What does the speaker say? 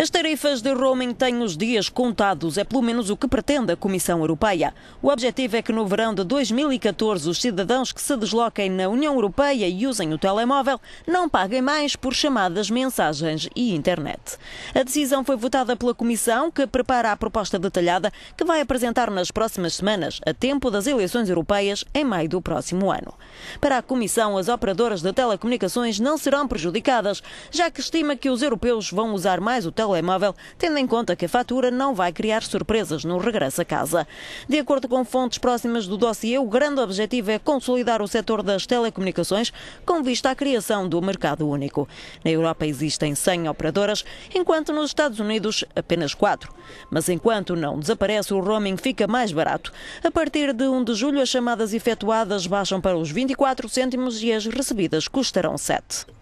As tarifas de roaming têm os dias contados, é pelo menos o que pretende a Comissão Europeia. O objetivo é que no verão de 2014 os cidadãos que se desloquem na União Europeia e usem o telemóvel não paguem mais por chamadas, mensagens e internet. A decisão foi votada pela Comissão, que prepara a proposta detalhada que vai apresentar nas próximas semanas, a tempo das eleições europeias em maio do próximo ano. Para a Comissão, as operadoras de telecomunicações não serão prejudicadas, já que estima que os europeus vão usar mais o telemóvel telemóvel, tendo em conta que a fatura não vai criar surpresas no regresso a casa. De acordo com fontes próximas do dossiê, o grande objetivo é consolidar o setor das telecomunicações com vista à criação do mercado único. Na Europa existem 100 operadoras, enquanto nos Estados Unidos apenas 4. Mas enquanto não desaparece, o roaming fica mais barato. A partir de 1 de julho, as chamadas efetuadas baixam para os 24 cêntimos e as recebidas custarão 7.